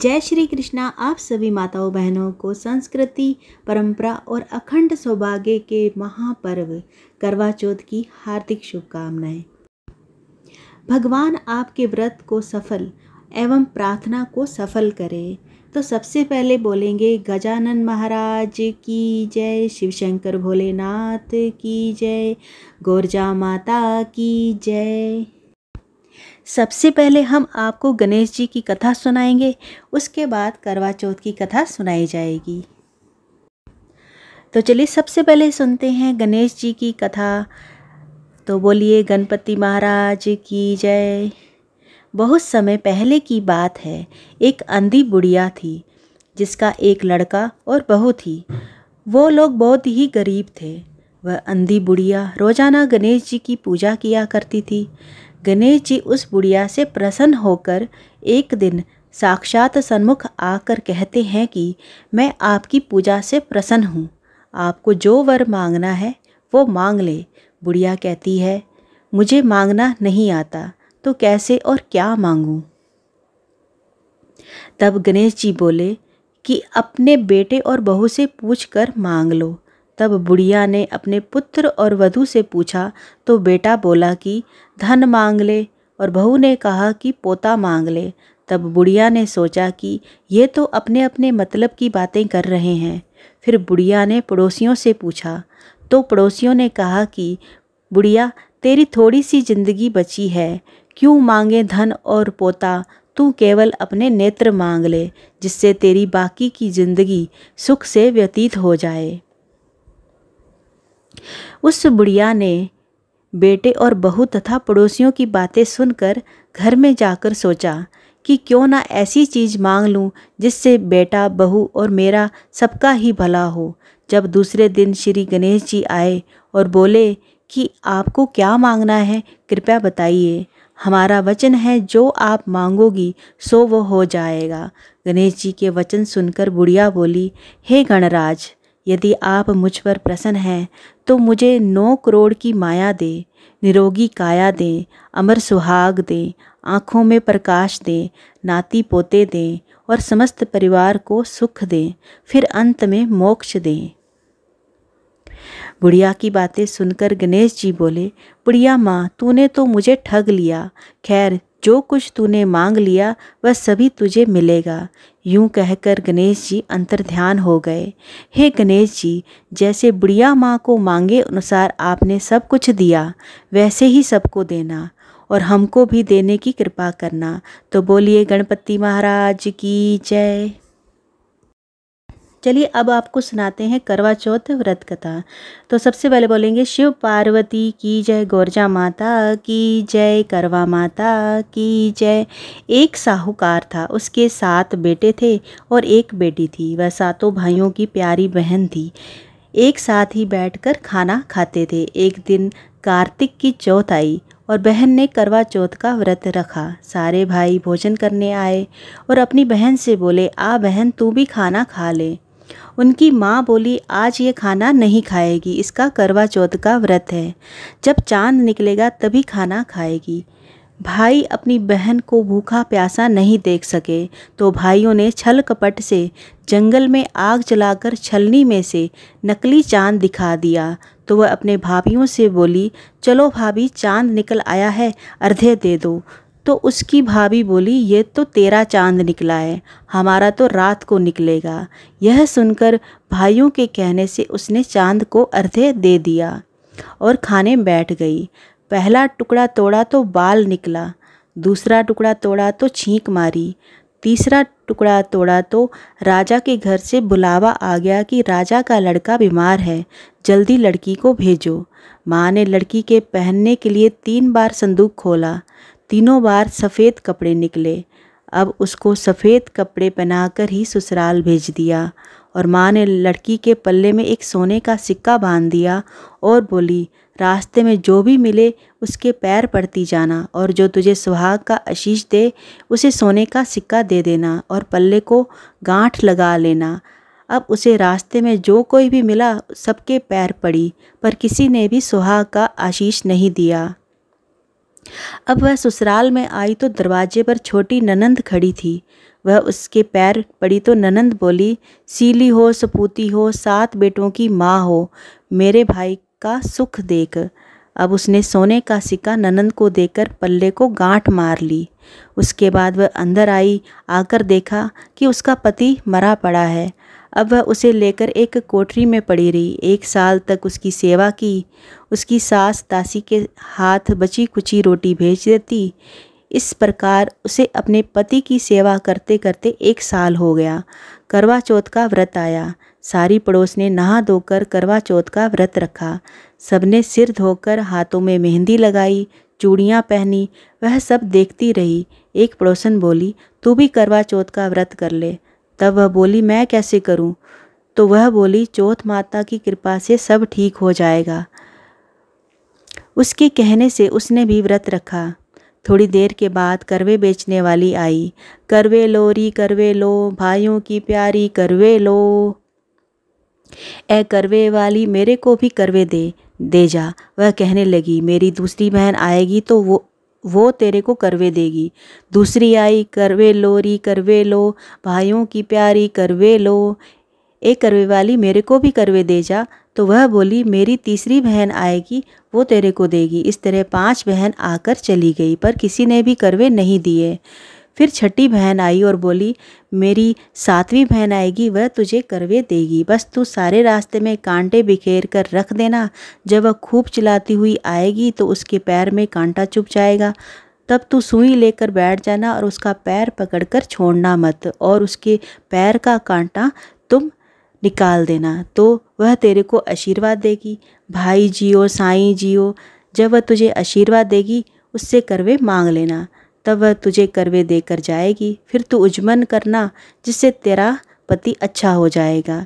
जय श्री कृष्णा आप सभी माताओं बहनों को संस्कृति परंपरा और अखंड सौभाग्य के महापर्व करवा चौथ की हार्दिक शुभकामनाएं भगवान आपके व्रत को सफल एवं प्रार्थना को सफल करे तो सबसे पहले बोलेंगे गजानन महाराज की जय शिवशंकर भोलेनाथ की जय गोरजा माता की जय सबसे पहले हम आपको गणेश जी की कथा सुनाएंगे उसके बाद करवा चौथ की कथा सुनाई जाएगी तो चलिए सबसे पहले सुनते हैं गणेश जी की कथा तो बोलिए गणपति महाराज की जय बहुत समय पहले की बात है एक अंधी बुढ़िया थी जिसका एक लड़का और बहू थी वो लोग बहुत ही गरीब थे वह अंधी बुढ़िया रोज़ाना गणेश जी की पूजा किया करती थी गणेश जी उस बुढ़िया से प्रसन्न होकर एक दिन साक्षात सन्मुख आकर कहते हैं कि मैं आपकी पूजा से प्रसन्न हूँ आपको जो वर मांगना है वो मांग ले बुढ़िया कहती है मुझे मांगना नहीं आता तो कैसे और क्या मांगूँ तब गणेश जी बोले कि अपने बेटे और बहू से पूछ कर मांग लो तब बुढ़िया ने अपने पुत्र और वधु से पूछा तो बेटा बोला कि धन मांग ले और बहू ने कहा कि पोता मांग ले तब बुढ़िया ने सोचा कि ये तो अपने अपने मतलब की बातें कर रहे हैं फिर बुढ़िया ने पड़ोसियों से पूछा तो पड़ोसियों ने कहा कि बुढ़िया तेरी थोड़ी सी जिंदगी बची है क्यों मांगे धन और पोता तू केवल अपने नेत्र मांग ले जिससे तेरी बाकी की जिंदगी सुख से व्यतीत हो जाए उस बुढ़िया ने बेटे और बहू तथा पड़ोसियों की बातें सुनकर घर में जाकर सोचा कि क्यों ना ऐसी चीज़ मांग लूं जिससे बेटा बहू और मेरा सबका ही भला हो जब दूसरे दिन श्री गणेश जी आए और बोले कि आपको क्या मांगना है कृपया बताइए हमारा वचन है जो आप मांगोगी सो वो हो जाएगा गणेश जी के वचन सुनकर बुढ़िया बोली हे गणराज यदि आप मुझ पर प्रसन्न हैं तो मुझे नौ करोड़ की माया दे निरोगी काया दें अमर सुहाग दें आँखों में प्रकाश दें नाती पोते दें और समस्त परिवार को सुख दें फिर अंत में मोक्ष दें बुढ़िया की बातें सुनकर गणेश जी बोले बुढ़िया माँ तूने तो मुझे ठग लिया खैर जो कुछ तूने मांग लिया वह सभी तुझे मिलेगा यूं कहकर गणेश जी अंतर ध्यान हो गए हे गणेश जी जैसे बुढ़िया माँ को मांगे अनुसार आपने सब कुछ दिया वैसे ही सबको देना और हमको भी देने की कृपा करना तो बोलिए गणपति महाराज की जय चलिए अब आपको सुनाते हैं करवा चौथ व्रत कथा तो सबसे पहले बोलेंगे शिव पार्वती की जय गौरजा माता की जय करवा माता की जय एक साहूकार था उसके सात बेटे थे और एक बेटी थी वह सातों भाइयों की प्यारी बहन थी एक साथ ही बैठकर खाना खाते थे एक दिन कार्तिक की चौथ आई और बहन ने करवा चौथ का व्रत रखा सारे भाई भोजन करने आए और अपनी बहन से बोले आ बहन तू भी खाना खा ले उनकी माँ बोली आज ये खाना नहीं खाएगी इसका करवा चौथ का व्रत है जब चांद निकलेगा तभी खाना खाएगी भाई अपनी बहन को भूखा प्यासा नहीं देख सके तो भाइयों ने छल कपट से जंगल में आग जलाकर छलनी में से नकली चांद दिखा दिया तो वह अपने भाभीियों से बोली चलो भाभी चांद निकल आया है अर्धे दे दो तो उसकी भाभी बोली ये तो तेरा चांद निकला है हमारा तो रात को निकलेगा यह सुनकर भाइयों के कहने से उसने चांद को अर्धे दे दिया और खाने बैठ गई पहला टुकड़ा तोड़ा तो बाल निकला दूसरा टुकड़ा तोड़ा तो छींक मारी तीसरा टुकड़ा तोड़ा तो राजा के घर से बुलावा आ गया कि राजा का लड़का बीमार है जल्दी लड़की को भेजो माँ ने लड़की के पहनने के लिए तीन बार संदूक खोला तीनों बार सफ़ेद कपड़े निकले अब उसको सफ़ेद कपड़े पहनाकर ही ससुराल भेज दिया और माँ ने लड़की के पल्ले में एक सोने का सिक्का बांध दिया और बोली रास्ते में जो भी मिले उसके पैर पड़ती जाना और जो तुझे सुहाग का आशीष दे उसे सोने का सिक्का दे देना और पल्ले को गांठ लगा लेना अब उसे रास्ते में जो कोई भी मिला सबके पैर पड़ी पर किसी ने भी सुहाग का आशीष नहीं दिया अब वह ससुराल में आई तो दरवाजे पर छोटी ननंद खड़ी थी वह उसके पैर पड़ी तो ननंद बोली सीली हो सपूती हो सात बेटों की माँ हो मेरे भाई का सुख देख अब उसने सोने का सिक्का ननंद को देकर पल्ले को गांठ मार ली उसके बाद वह अंदर आई आकर देखा कि उसका पति मरा पड़ा है अब वह उसे लेकर एक कोठरी में पड़ी रही एक साल तक उसकी सेवा की उसकी सास तासी के हाथ बची कुची रोटी भेज देती इस प्रकार उसे अपने पति की सेवा करते करते एक साल हो गया करवा चौथ का व्रत आया सारी पड़ोस ने नहा धोकर करवा चौथ का व्रत रखा सबने सिर धोकर हाथों में मेहंदी लगाई चूड़ियाँ पहनी वह सब देखती रही एक पड़ोसन बोली तू भी करवा चौथ का व्रत कर ले तब वह बोली मैं कैसे करूं? तो वह बोली चौथ माता की कृपा से सब ठीक हो जाएगा उसके कहने से उसने भी व्रत रखा थोड़ी देर के बाद करवे बेचने वाली आई करवे लो री करवे लो भाइयों की प्यारी करवे लो ए करवे वाली मेरे को भी करवे दे दे जा वह कहने लगी मेरी दूसरी बहन आएगी तो वो वो तेरे को करवे देगी दूसरी आई करवे लो री करवे लो भाइयों की प्यारी करवे लो एक करवे वाली मेरे को भी करवे दे जा तो वह बोली मेरी तीसरी बहन आएगी वो तेरे को देगी इस तरह पांच बहन आकर चली गई पर किसी ने भी करवे नहीं दिए फिर छठी बहन आई और बोली मेरी सातवीं बहन आएगी वह तुझे करवे देगी बस तू सारे रास्ते में कांटे बिखेर कर रख देना जब वह खूब चिल्लाती हुई आएगी तो उसके पैर में कांटा चुप जाएगा तब तू सुई लेकर बैठ जाना और उसका पैर पकड़कर छोड़ना मत और उसके पैर का कांटा तुम निकाल देना तो वह तेरे को आशीर्वाद देगी भाई जियो साई जियो जब वह तुझे आशीर्वाद देगी उससे करवे मांग लेना तब वह तुझे करवे देकर जाएगी फिर तू उजमन करना जिससे तेरा पति अच्छा हो जाएगा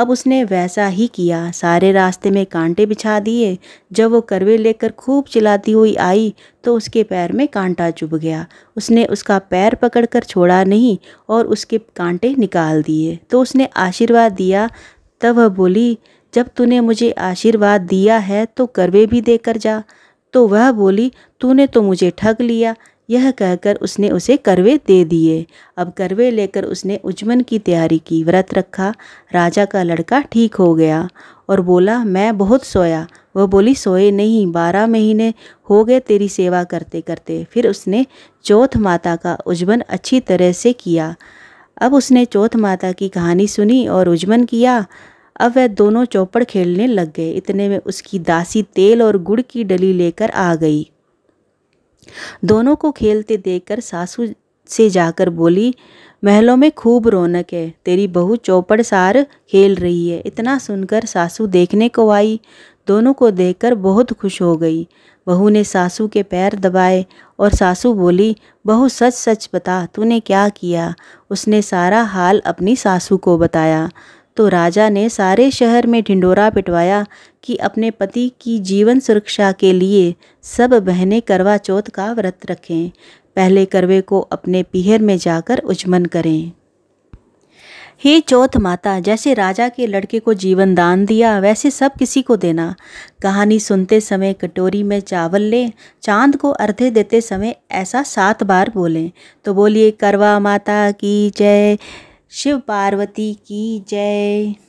अब उसने वैसा ही किया सारे रास्ते में कांटे बिछा दिए जब वो करवे लेकर खूब चिल्लाती हुई आई तो उसके पैर में कांटा चुभ गया उसने उसका पैर पकड़कर छोड़ा नहीं और उसके कांटे निकाल दिए तो उसने आशीर्वाद दिया तब वह बोली जब तूने मुझे आशीर्वाद दिया है तो करवे भी देकर जा तो वह बोली तूने तो मुझे ठग लिया यह कहकर उसने उसे करवे दे दिए अब करवे लेकर उसने उजमन की तैयारी की व्रत रखा राजा का लड़का ठीक हो गया और बोला मैं बहुत सोया वह बोली सोए नहीं बारह महीने हो गए तेरी सेवा करते करते फिर उसने चौथ माता का उज्जवन अच्छी तरह से किया अब उसने चौथ माता की कहानी सुनी और उज्जवन किया अब वह दोनों चौपड़ खेलने लग गए इतने में उसकी दासी तेल और गुड़ की डली लेकर आ गई दोनों को खेलते देखकर सासू से जाकर बोली महलों में खूब रौनक है तेरी बहू चौपड़ सार खेल रही है इतना सुनकर सासू देखने को आई दोनों को देखकर बहुत खुश हो गई बहू ने सासू के पैर दबाए और सासू बोली बहू सच सच बता तूने क्या किया उसने सारा हाल अपनी सासू को बताया तो राजा ने सारे शहर में ढिंडोरा पिटवाया कि अपने पति की जीवन सुरक्षा के लिए सब बहनें करवा चौथ का व्रत रखें पहले करवे को अपने पीहर में जाकर उज्मन करें हे चौथ माता जैसे राजा के लड़के को जीवन दान दिया वैसे सब किसी को देना कहानी सुनते समय कटोरी में चावल लें चांद को अर्धे देते समय ऐसा सात बार बोलें तो बोलिए करवा माता की जय शिव पार्वती की जय